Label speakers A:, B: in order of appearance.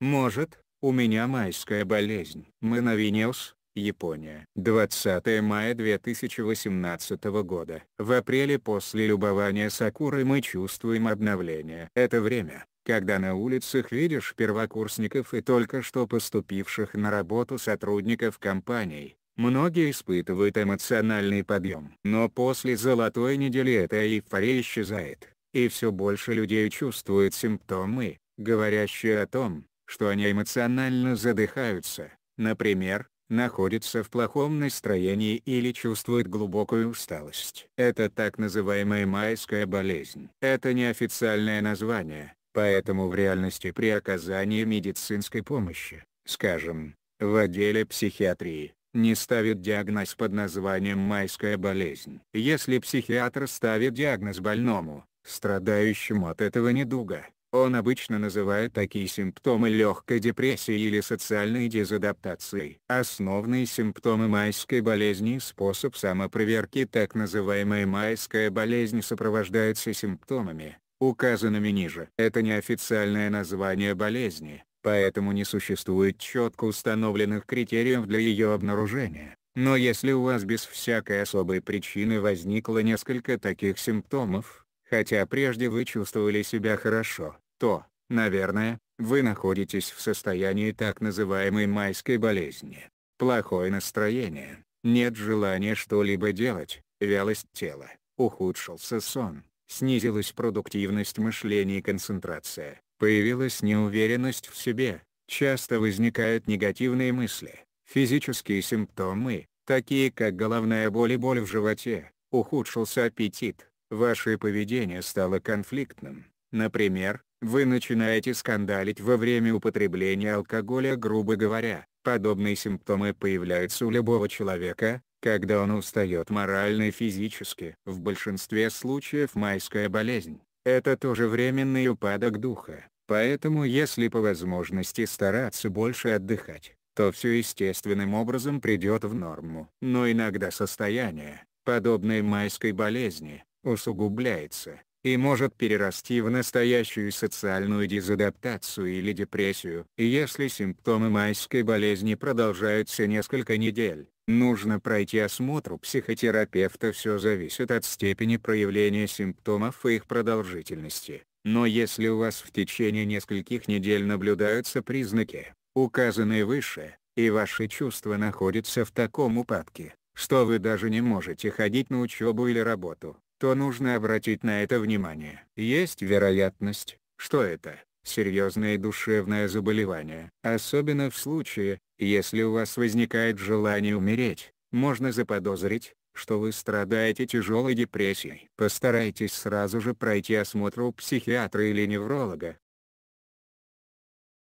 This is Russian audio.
A: Может, у меня майская болезнь. Мы на Винеус, Япония. 20 мая 2018 года. В апреле после любования Сакуры мы чувствуем обновление. Это время, когда на улицах видишь первокурсников и только что поступивших на работу сотрудников компаний. Многие испытывают эмоциональный подъем. Но после золотой недели эта эйфория исчезает, и все больше людей чувствуют симптомы, говорящие о том, что они эмоционально задыхаются, например, находятся в плохом настроении или чувствуют глубокую усталость. Это так называемая майская болезнь. Это неофициальное название, поэтому в реальности при оказании медицинской помощи, скажем, в отделе психиатрии, не ставят диагноз под названием «майская болезнь». Если психиатр ставит диагноз больному, страдающему от этого недуга, он обычно называет такие симптомы легкой депрессией или социальной дезадаптацией. Основные симптомы майской болезни и способ самопроверки так называемая майская болезнь сопровождаются симптомами, указанными ниже. Это неофициальное название болезни, поэтому не существует четко установленных критериев для ее обнаружения. Но если у вас без всякой особой причины возникло несколько таких симптомов, хотя прежде вы чувствовали себя хорошо, то, наверное, вы находитесь в состоянии так называемой майской болезни. Плохое настроение, нет желания что-либо делать, вялость тела, ухудшился сон, снизилась продуктивность мышления и концентрация, появилась неуверенность в себе, часто возникают негативные мысли, физические симптомы, такие как головная боль и боль в животе, ухудшился аппетит, ваше поведение стало конфликтным, например, вы начинаете скандалить во время употребления алкоголя грубо говоря. Подобные симптомы появляются у любого человека, когда он устает морально и физически. В большинстве случаев майская болезнь – это тоже временный упадок духа, поэтому если по возможности стараться больше отдыхать, то все естественным образом придет в норму. Но иногда состояние, подобное майской болезни, усугубляется, и может перерасти в настоящую социальную дезадаптацию или депрессию. Если симптомы майской болезни продолжаются несколько недель, Нужно пройти осмотр у психотерапевта все зависит от степени проявления симптомов и их продолжительности. Но если у вас в течение нескольких недель наблюдаются признаки, указанные выше, и ваши чувства находятся в таком упадке, что вы даже не можете ходить на учебу или работу, то нужно обратить на это внимание. Есть вероятность, что это серьезное душевное заболевание. Особенно в случае, если у вас возникает желание умереть, можно заподозрить, что вы страдаете тяжелой депрессией. Постарайтесь сразу же пройти осмотр у психиатра или невролога,